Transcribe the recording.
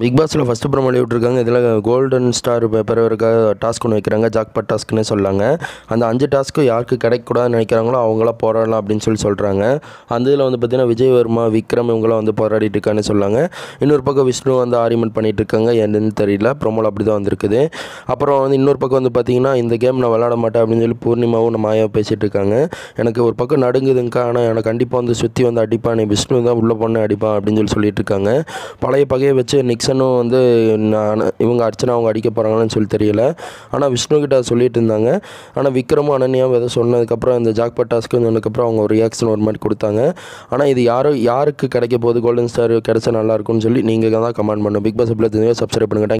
big பாஸில் first promo விட்டுருக்காங்க இதில் கோல்டன் ஸ்டார் பேப்பர் இருக்க டாஸ்க் ஒன்று வைக்கிறாங்க ஜாக்பாட் டாஸ்க்குன்னு சொல்லாங்க அந்த அஞ்சு டாஸ்க்கு யாருக்கு கிடைக்கக்கூடாது நினைக்கிறாங்களோ அவங்களாம் போராடலாம் அப்படின்னு சொல்லி சொல்கிறாங்க அந்த இதில் வந்து பார்த்திங்கன்னா விஜய் வர்மா விக்ரம் இவங்களாம் வந்து போராடிட்டு இருக்கான்னு சொல்லாங்க இன்னொரு பக்கம் விஷ்ணு வந்து ஆரியமெண்ட் பண்ணிகிட்டு இருக்காங்க என்னன்னு தெரியல ப்ரோமோவில் அப்படி தான் வந்திருக்குது அப்புறம் வந்து இன்னொரு பக்கம் வந்து பார்த்திங்கன்னா இந்த கேம் நான் விளாட மாட்டேன் அப்படின்னு சொல்லி பூர்ணிமாவும் நம்ம மாயாவும் பேசிகிட்டு இருக்காங்க எனக்கு ஒரு பக்கம் நடுங்குதுங்கக்கா ஆனால் எனக்கு கண்டிப்பாக வந்து சுற்றி வந்து அடிப்பான் விஷ்ணு தான் உள்ளே பொண்ணு அடிப்பான் அப்படின்னு சொல்லி சொல்லிட்டு இருக்காங்க பழைய பகையை வச்சு நிக்ஸ் அர்ச்சனும் வந்து நான் இவங்க அர்ச்சனை அவங்க அடிக்க போகிறாங்கன்னு சொல்லி தெரியல ஆனால் விஷ்ணு கிட்ட சொல்லிட்டு இருந்தாங்க ஆனால் விக்ரமும் அனன்யாவும் எதை சொன்னதுக்கப்புறம் இந்த ஜாக் பட்டாஸ்க்கு சொன்னதுக்கப்புறம் அவங்க ஒரு ரியாக்ஷன் ஒரு மாதிரி கொடுத்தாங்க ஆனால் இது யாரோ யாருக்கு கிடைக்க போகுது கோல்டன் ஸ்டார் கிடைச்சா நல்லாயிருக்கும்னு சொல்லி நீங்கள் தான் கமெண்ட் பண்ணும் பிக் பாஸ் பிள்ளை சப்ஸ்கிரைப் பண்ணுங்கள்